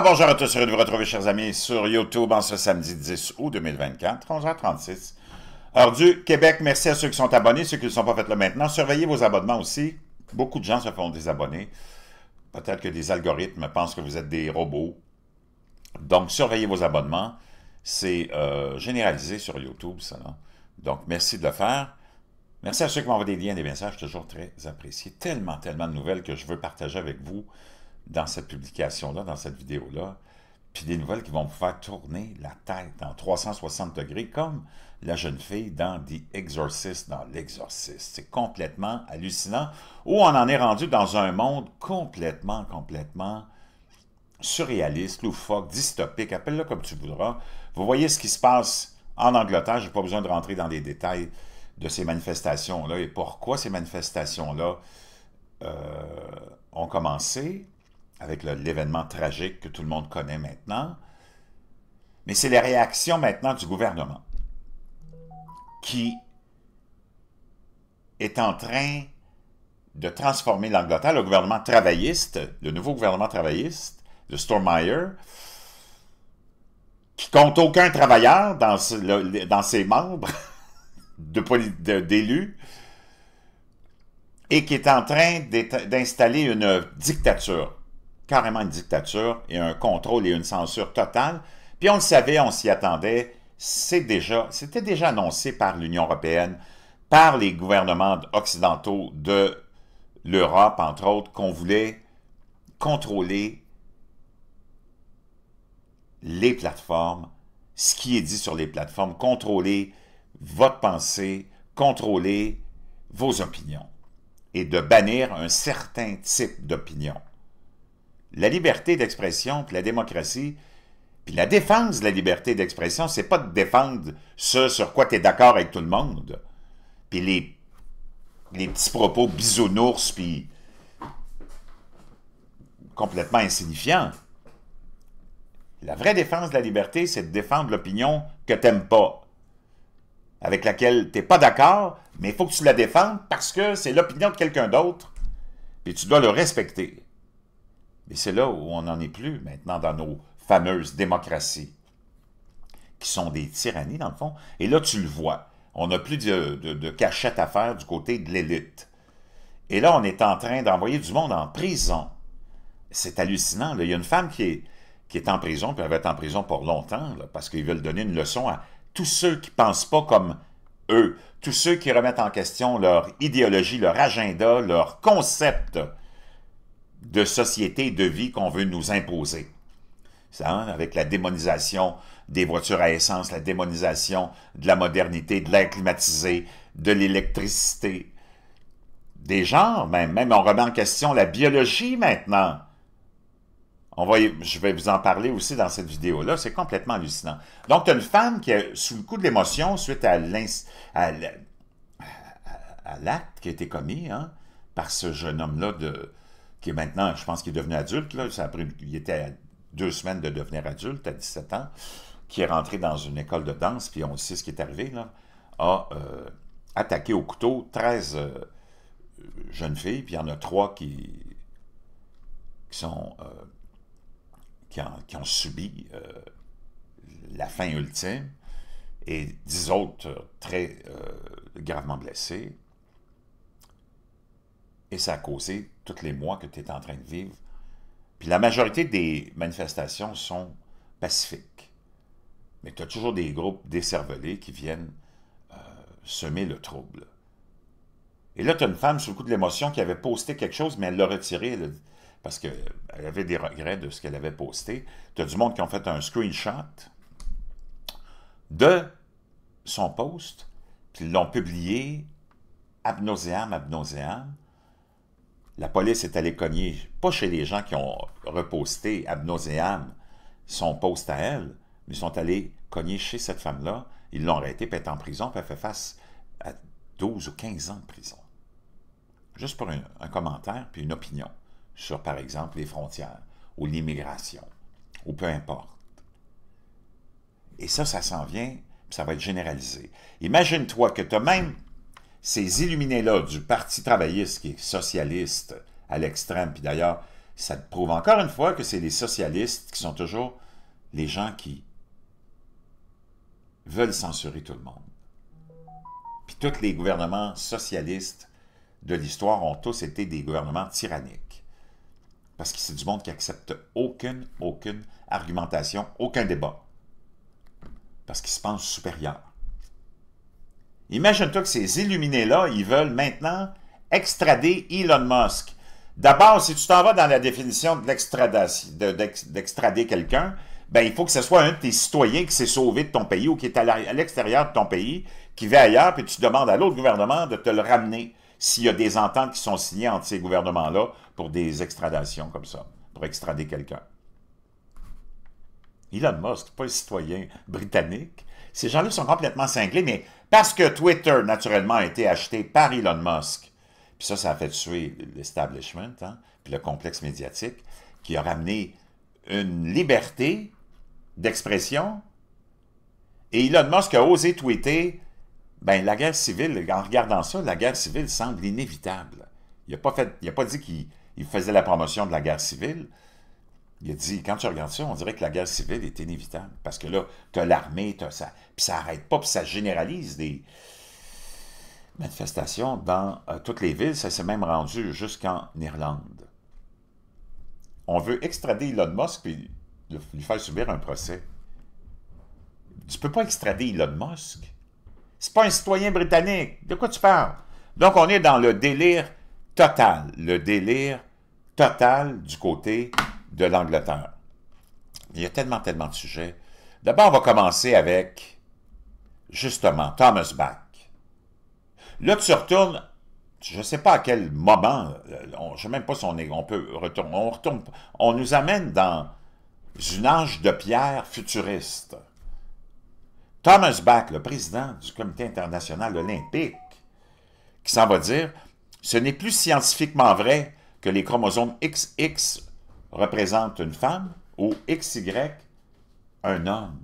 bonjour à tous, heureux de vous retrouver chers amis sur YouTube en ce samedi 10 août 2024, 11h36, heure du Québec. Merci à ceux qui sont abonnés, ceux qui ne sont pas faits là maintenant. Surveillez vos abonnements aussi. Beaucoup de gens se font désabonner. Peut-être que des algorithmes pensent que vous êtes des robots. Donc surveillez vos abonnements. C'est euh, généralisé sur YouTube, ça. Donc merci de le faire. Merci à ceux qui m'envoient des liens, des messages, toujours très apprécié. Tellement, tellement de nouvelles que je veux partager avec vous dans cette publication-là, dans cette vidéo-là, puis des nouvelles qui vont vous faire tourner la tête en 360 degrés, comme la jeune fille dans The Exorcist, dans l'Exorciste. C'est complètement hallucinant, où on en est rendu dans un monde complètement, complètement surréaliste, loufoque, dystopique, appelle-le comme tu voudras. Vous voyez ce qui se passe en Angleterre, je n'ai pas besoin de rentrer dans les détails de ces manifestations-là et pourquoi ces manifestations-là euh, ont commencé avec l'événement tragique que tout le monde connaît maintenant, mais c'est les réactions maintenant du gouvernement qui est en train de transformer l'Angleterre. Le gouvernement travailliste, le nouveau gouvernement travailliste de Stormeyer, qui compte aucun travailleur dans, dans ses membres d'élus, et qui est en train d'installer une dictature carrément une dictature et un contrôle et une censure totale. Puis on le savait, on s'y attendait. C'est déjà, c'était déjà annoncé par l'Union européenne, par les gouvernements occidentaux de l'Europe, entre autres, qu'on voulait contrôler les plateformes, ce qui est dit sur les plateformes, contrôler votre pensée, contrôler vos opinions et de bannir un certain type d'opinion la liberté d'expression puis la démocratie, puis la défense de la liberté d'expression, c'est pas de défendre ce sur quoi tu es d'accord avec tout le monde, puis les, petits propos bisounours, puis complètement insignifiants. La vraie défense de la liberté, c'est de défendre l'opinion que n'aimes pas, avec laquelle tu n'es pas d'accord, mais il faut que tu la défendes parce que c'est l'opinion de quelqu'un d'autre, et tu dois le respecter. Et c'est là où on n'en est plus maintenant dans nos fameuses démocraties, qui sont des tyrannies dans le fond. Et là, tu le vois. On n'a plus de, de, cachette à faire du côté de l'élite. Et là, on est en train d'envoyer du monde en prison. C'est hallucinant. Il y a une femme qui est, en prison, puis elle va être en prison pour longtemps, parce qu'ils veulent donner une leçon à tous ceux qui ne pensent pas comme eux, tous ceux qui remettent en question leur idéologie, leur agenda, leur concept de société et de vie qu'on veut nous imposer. Ça, hein, avec la démonisation des voitures à essence, la démonisation de la modernité, de l'air climatisé, de l'électricité, des genres même. Même on remet en question la biologie maintenant. On je vais vous en parler aussi dans cette vidéo-là, c'est complètement hallucinant. Donc, une femme qui est sous le coup de l'émotion suite à l'acte qui a été commis hein, par ce jeune homme-là de, qui est maintenant, je pense qu'il est devenu adulte, ça il était à deux semaines de devenir adulte, à 17 ans, qui est rentré dans une école de danse, puis on sait ce qui est arrivé, a euh, attaqué au couteau 13 euh, jeunes filles, puis il y en a trois qui, sont... Euh, qui, qui, ont subi la fin ultime, et dix autres très gravement blessés. Et ça a causé tous les mois que tu es en train de vivre. Puis la majorité des manifestations sont pacifiques. Mais tu as toujours des groupes décervelés qui viennent euh, semer le trouble. Et là, tu as une femme, sous le coup de l'émotion, qui avait posté quelque chose, mais elle l'a retiré parce qu'elle avait des regrets de ce qu'elle avait posté. Tu as du monde qui ont fait un screenshot de son post, puis l'ont publié Abnoséam, Abnoséam. La police est allée cogner, pas chez les gens qui ont reposté ab son poste à elle, mais sont allés cogner chez cette femme-là. Ils l'ont arrêtée, puis en prison, puis elle fait face à 12 ou 15 ans de prison. Juste pour un, commentaire, puis une opinion sur, par exemple, les frontières ou l'immigration, ou peu importe. Et ça, ça s'en vient, puis ça va être généralisé. Imagine-toi que tu as même ces illuminés-là du Parti travailliste qui est socialiste à l'extrême, puis d'ailleurs, ça prouve encore une fois que c'est les socialistes qui sont toujours les gens qui veulent censurer tout le monde. Puis tous les gouvernements socialistes de l'histoire ont tous été des gouvernements tyranniques. Parce que c'est du monde qui accepte aucune, aucune argumentation, aucun débat. Parce qu'ils se pensent supérieurs. Imagine-toi que ces illuminés-là, ils veulent maintenant extrader Elon Musk. D'abord, si tu t'en vas dans la définition de d'extrader quelqu'un, ben, il faut que ce soit un de tes citoyens qui s'est sauvé de ton pays ou qui est à l'extérieur de ton pays, qui va ailleurs, puis tu demandes à l'autre gouvernement de te le ramener s'il y a des ententes qui sont signées entre ces gouvernements-là pour des extradations comme ça, pour extrader quelqu'un. Elon Musk, pas un citoyen britannique. Ces gens-là sont complètement cinglés, mais parce que Twitter, naturellement, a été acheté par Elon Musk. Puis ça, ça a fait tuer l'establishment, hein, puis le complexe médiatique, qui a ramené une liberté d'expression. Et Elon Musk a osé tweeter, ben la guerre civile, en regardant ça, la guerre civile semble inévitable. Il n'a pas, fait, il pas dit qu'il faisait la promotion de la guerre civile, il a dit, quand tu regardes ça, on dirait que la guerre civile est inévitable. Parce que là, tu as l'armée, ça. Puis ça n'arrête pas, puis ça généralise des manifestations dans euh, toutes les villes. Ça s'est même rendu jusqu'en Irlande. On veut extrader Elon Musk et lui faire subir un procès. Tu peux pas extrader Elon Musk. C'est pas un citoyen britannique. De quoi tu parles? Donc, on est dans le délire total. Le délire total du côté de l'Angleterre. Il y a tellement, tellement de sujets. D'abord, on va commencer avec, justement, Thomas Bach. Là, tu retournes, je ne sais pas à quel moment, euh, je ne sais même pas si on, on peut retourner, on on nous amène dans une âge de pierre futuriste. Thomas Bach, le président du Comité international olympique, qui s'en va dire « Ce n'est plus scientifiquement vrai que les chromosomes XX représente une femme ou XY un homme.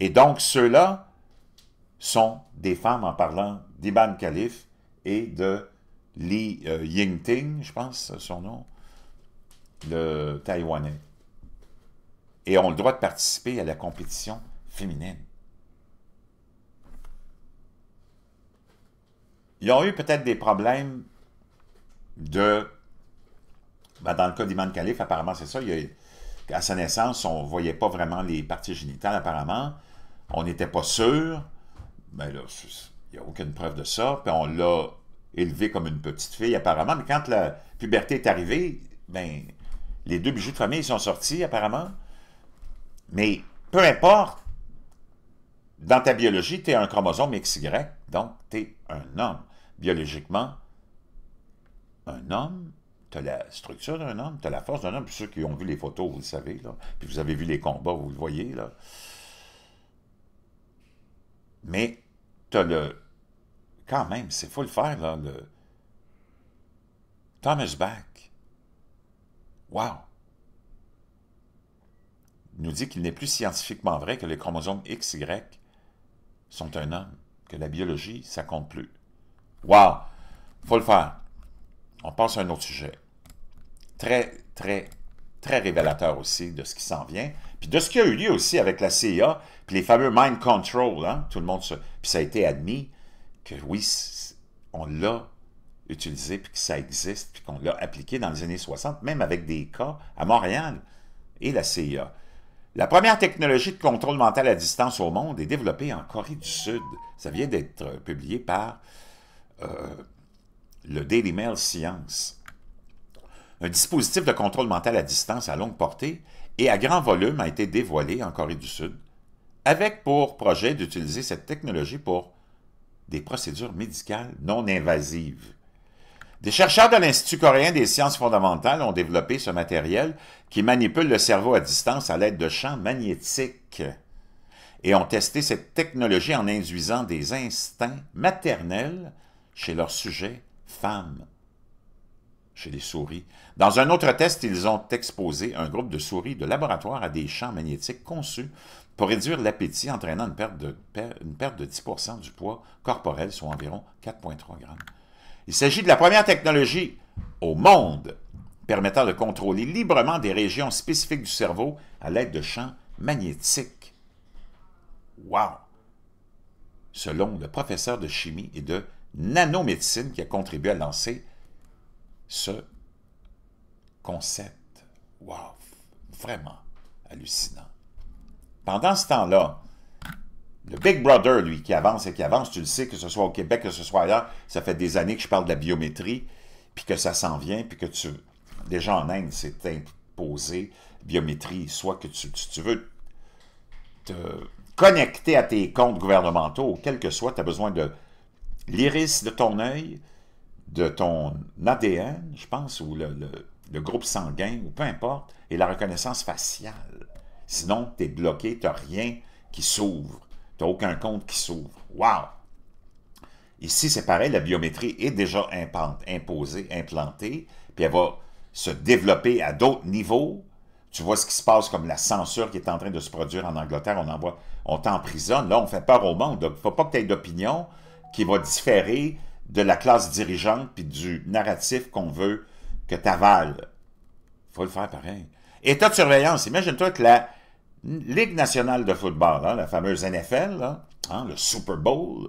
Et donc, ceux-là sont des femmes en parlant d'Iban Khalif et de Li euh, Yingting, je pense son nom, le Taïwanais. Et ont le droit de participer à la compétition féminine. Ils ont eu peut-être des problèmes de ben, dans le cas d'Iman Khalif, apparemment, c'est ça. à sa naissance, on ne voyait pas vraiment les parties génitales, apparemment. On n'était pas sûr. Mais ben, là, il n'y a aucune preuve de ça. Puis on l'a élevé comme une petite fille, apparemment. Mais quand la puberté est arrivée, ben, les deux bijoux de famille sont sortis, apparemment. Mais peu importe, dans ta biologie, tu es un chromosome XY, donc tu es un homme. Biologiquement, un homme tu as la structure d'un homme, tu as la force d'un homme. Puis ceux qui ont vu les photos, vous le savez, là. Puis vous avez vu les combats, vous le voyez, là. Mais tu le... Quand même, c'est faut le faire, là, le... Thomas Back Wow! nous dit qu'il n'est plus scientifiquement vrai que les chromosomes XY sont un homme, que la biologie, ça compte plus. Wow! Faut le faire on passe à un autre sujet. Très, très, très révélateur aussi de ce qui s'en vient. Puis de ce qui a eu lieu aussi avec la CIA, puis les fameux mind control, hein, tout le monde Puis ça a été admis que oui, on l'a utilisé, puis que ça existe, puis qu'on l'a appliqué dans les années 60, même avec des cas à Montréal et la CIA. La première technologie de contrôle mental à distance au monde est développée en Corée du Sud. Ça vient d'être euh, publié par... Euh, le Daily Mail Science. Un dispositif de contrôle mental à distance à longue portée et à grand volume a été dévoilé en Corée du Sud, avec pour projet d'utiliser cette technologie pour des procédures médicales non invasives. Des chercheurs de l'Institut coréen des sciences fondamentales ont développé ce matériel qui manipule le cerveau à distance à l'aide de champs magnétiques et ont testé cette technologie en induisant des instincts maternels chez leurs sujets femmes chez les souris. Dans un autre test, ils ont exposé un groupe de souris de laboratoire à des champs magnétiques conçus pour réduire l'appétit, entraînant une perte de, une perte de 10 du poids corporel, soit environ 4,3 grammes. Il s'agit de la première technologie au monde permettant de contrôler librement des régions spécifiques du cerveau à l'aide de champs magnétiques. Wow! Selon le professeur de chimie et de nanomédecine qui a contribué à lancer ce concept. Wow, vraiment hallucinant. Pendant ce temps-là, le Big Brother, lui, qui avance et qui avance, tu le sais, que ce soit au Québec, que ce soit ailleurs, ça fait des années que je parle de la biométrie, puis que ça s'en vient, puis que tu... Déjà en Inde, c'est imposé, biométrie, soit que tu, tu, tu veux te connecter à tes comptes gouvernementaux, quel que soit, tu as besoin de l'iris de ton œil, de ton ADN, je pense, ou le, groupe sanguin, ou peu importe, et la reconnaissance faciale. Sinon, tu es bloqué, tu n'as rien qui s'ouvre. Tu n'as aucun compte qui s'ouvre. Wow! Ici, c'est pareil, la biométrie est déjà imposée, implantée, puis elle va se développer à d'autres niveaux. Tu vois ce qui se passe comme la censure qui est en train de se produire en Angleterre. On on t'emprisonne. Là, on fait peur au monde. Il ne faut pas que tu aies d'opinion qui va différer de la classe dirigeante puis du narratif qu'on veut que tu avales. faut le faire pareil. État de surveillance. Imagine-toi que la Ligue nationale de football, hein, la fameuse NFL, hein, le Super Bowl,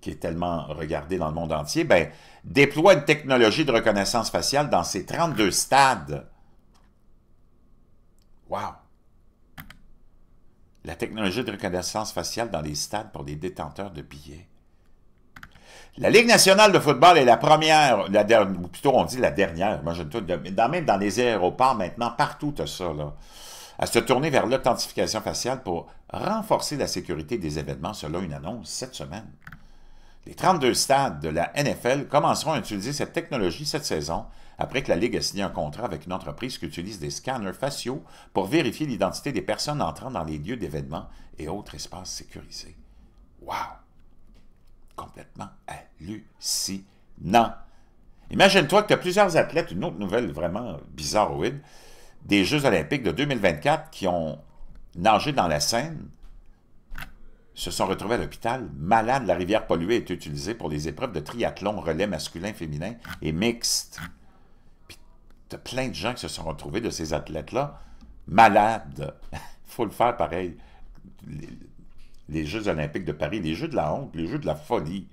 qui est tellement regardé dans le monde entier, ben, déploie une technologie de reconnaissance faciale dans ses 32 stades. Wow! La technologie de reconnaissance faciale dans les stades pour les détenteurs de billets. La Ligue nationale de football est la première, la dernière, ou plutôt on dit la dernière, dans, même dans les aéroports maintenant, partout tu ça, là, à se tourner vers l'authentification faciale pour renforcer la sécurité des événements, cela une annonce cette semaine. Les 32 stades de la NFL commenceront à utiliser cette technologie cette saison après que la Ligue a signé un contrat avec une entreprise qui utilise des scanners faciaux pour vérifier l'identité des personnes entrant dans les lieux d'événements et autres espaces sécurisés. Wow! complètement hallucinant. Imagine-toi que tu as plusieurs athlètes, une autre nouvelle vraiment bizarre, des Jeux olympiques de 2024 qui ont nagé dans la Seine, se sont retrouvés à l'hôpital, malades. La rivière polluée est utilisée pour les épreuves de triathlon, relais masculin, féminin et mixte. Puis as plein de gens qui se sont retrouvés de ces athlètes-là malades. faut le faire pareil les Jeux olympiques de Paris, les Jeux de la honte, les Jeux de la folie.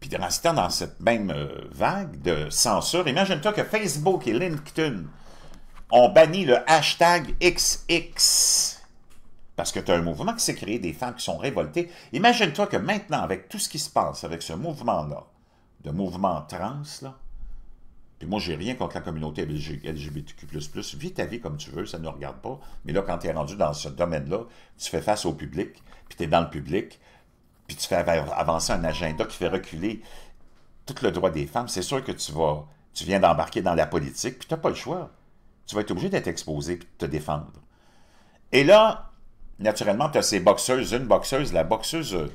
Puis restant dans cette même euh, vague de censure, imagine-toi que Facebook et LinkedIn ont banni le hashtag XX. Parce que tu as un mouvement qui s'est créé, des femmes qui sont révoltées. Imagine-toi que maintenant, avec tout ce qui se passe avec ce mouvement-là, de mouvement trans, là, puis moi, j'ai rien contre la communauté LGBTQ++. Vis ta vie comme tu veux, ça ne nous regarde pas. Mais là, quand tu es rendu dans ce domaine-là, tu fais face au public, puis tu es dans le public, puis tu fais avancer un agenda qui fait reculer tout le droit des femmes. C'est sûr que tu vas, tu viens d'embarquer dans la politique, puis tu n'as pas le choix. Tu vas être obligé d'être exposé puis de te défendre. Et là, naturellement, tu as ces boxeuses. Une boxeuse, la boxeuse, euh,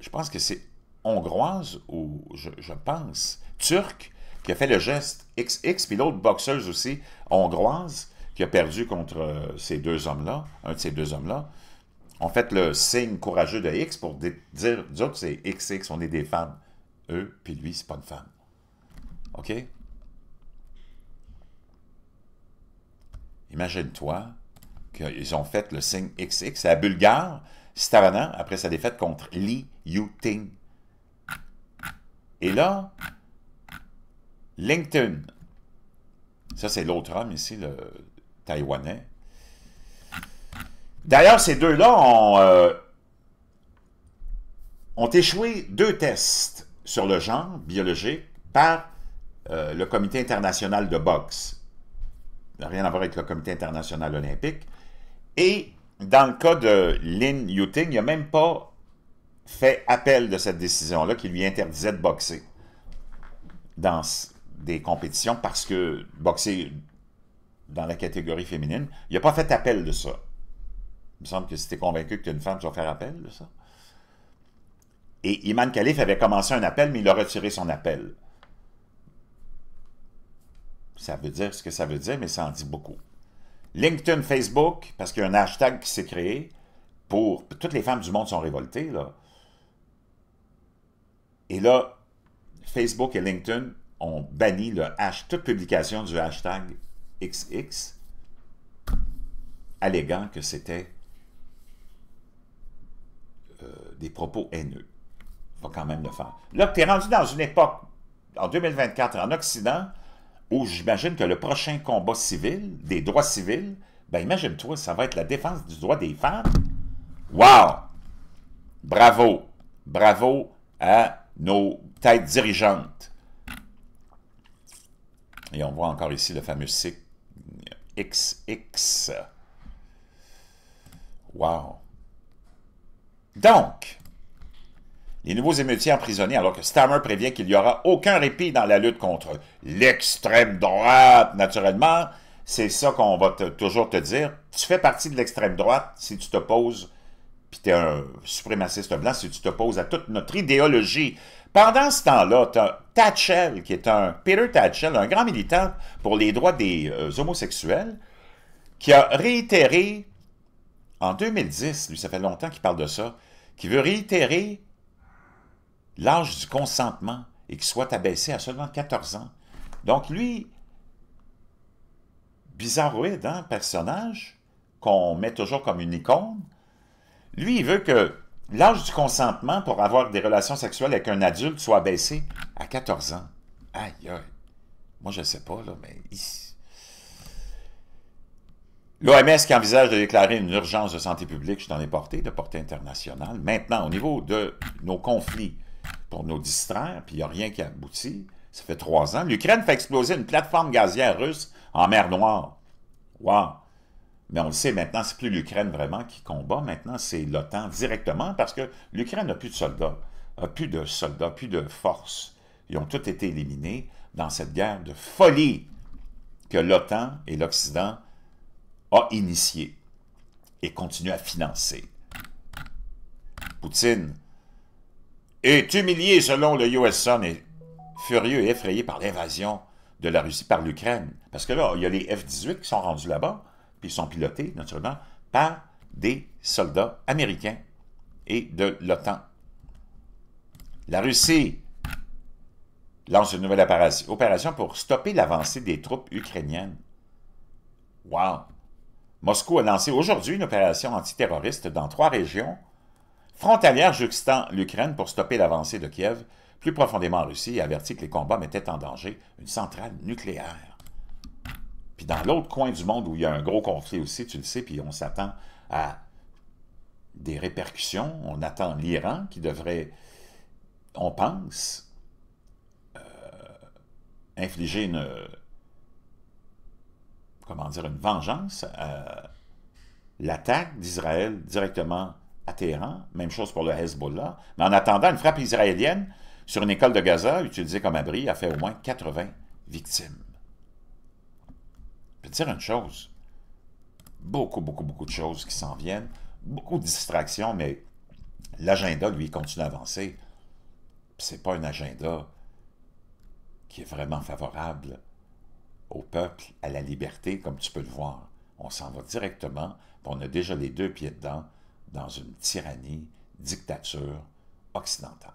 je pense que c'est hongroise ou, je pense, turque, qui a fait le geste XX, puis l'autre boxeuse aussi, hongroise, qui a perdu contre euh, ces deux hommes-là, un de ces deux hommes-là, ont fait le signe courageux de X pour dire, que c'est XX, on est des femmes. Eux, puis lui, c'est pas une femme. OK? Imagine-toi qu'ils ont fait le signe XX. La Bulgare, stavana après sa défaite contre Li Yuting. Et là, LinkedIn. Ça, c'est l'autre homme ici, le Taïwanais. D'ailleurs, ces deux-là ont, euh, échoué deux tests sur le genre biologique par euh, le Comité international de boxe. Rien à voir avec le Comité international olympique. Et dans le cas de Lin Yuting, il n'a même pas fait appel de cette décision-là qui lui interdisait de boxer dans des compétitions parce que boxer dans la catégorie féminine, il n'a pas fait appel de ça. Il me semble que si tu es convaincu que tu es une femme, tu vas faire appel de ça. Et Iman Khalif avait commencé un appel, mais il a retiré son appel. Ça veut dire ce que ça veut dire, mais ça en dit beaucoup. LinkedIn, Facebook, parce qu'il y a un hashtag qui s'est créé pour... Toutes les femmes du monde sont révoltées, là. Et là, Facebook et LinkedIn on bannit le hash, toute publication du hashtag XX, alléguant que c'était euh, des propos haineux. Il faut quand même le faire. Là, tu es rendu dans une époque, en 2024, en Occident, où j'imagine que le prochain combat civil, des droits civils, ben imagine-toi, ça va être la défense du droit des femmes. Wow! Bravo! Bravo à nos têtes dirigeantes. Et on voit encore ici le fameux cycle XX. Wow. Donc, les nouveaux émeutiers emprisonnés alors que Stammer prévient qu'il n'y aura aucun répit dans la lutte contre l'extrême droite. Naturellement, c'est ça qu'on va toujours te dire. Tu fais partie de l'extrême droite si tu t'opposes, puis tu es un suprémaciste blanc, si tu t'opposes à toute notre idéologie pendant ce temps-là, tu as Tatchell, qui est un Peter Tatchell, un grand militant pour les droits des euh, homosexuels, qui a réitéré en 2010, lui ça fait longtemps qu'il parle de ça, qui veut réitérer l'âge du consentement et qu'il soit abaissé à seulement 14 ans. Donc lui, bizarroïde, hein, personnage, qu'on met toujours comme une icône, lui, il veut que l'âge du consentement pour avoir des relations sexuelles avec un adulte soit baissé à 14 ans. Aïe, aïe. Moi, je ne sais pas, là, mais... L'OMS qui envisage de déclarer une urgence de santé publique, je t'en ai porté, de portée internationale. Maintenant, au niveau de nos conflits pour nous distraire, puis il n'y a rien qui aboutit, ça fait trois ans, l'Ukraine fait exploser une plateforme gazière russe en mer Noire. Wow! Mais on le sait maintenant, c'est plus l'Ukraine vraiment qui combat, maintenant c'est l'OTAN directement parce que l'Ukraine n'a plus de soldats, n'a plus de soldats, plus de forces. Ils ont tous été éliminés dans cette guerre de folie que l'OTAN et l'Occident a initiée et continue à financer. Poutine est humilié selon le US et furieux et effrayé par l'invasion de la Russie par l'Ukraine. Parce que là, il y a les F-18 qui sont rendus là-bas ils sont pilotés, naturellement, par des soldats américains et de l'OTAN. La Russie lance une nouvelle opération pour stopper l'avancée des troupes ukrainiennes. Wow! Moscou a lancé aujourd'hui une opération antiterroriste dans trois régions frontalières jouxtant l'Ukraine pour stopper l'avancée de Kiev, plus profondément en Russie, et avertit que les combats mettaient en danger une centrale nucléaire. Puis dans l'autre coin du monde où il y a un gros conflit aussi, tu le sais, puis on s'attend à des répercussions. On attend l'Iran qui devrait, on pense, euh, infliger une, comment dire, une vengeance à l'attaque d'Israël directement à Téhéran. Même chose pour le Hezbollah. Mais en attendant, une frappe israélienne sur une école de Gaza utilisée comme abri a fait au moins 80 victimes te dire une chose, beaucoup, beaucoup, beaucoup de choses qui s'en viennent, beaucoup de distractions, mais l'agenda, lui, continue d'avancer. C'est pas un agenda qui est vraiment favorable au peuple, à la liberté, comme tu peux le voir. On s'en va directement, on a déjà les deux pieds dedans, dans une tyrannie, dictature occidentale.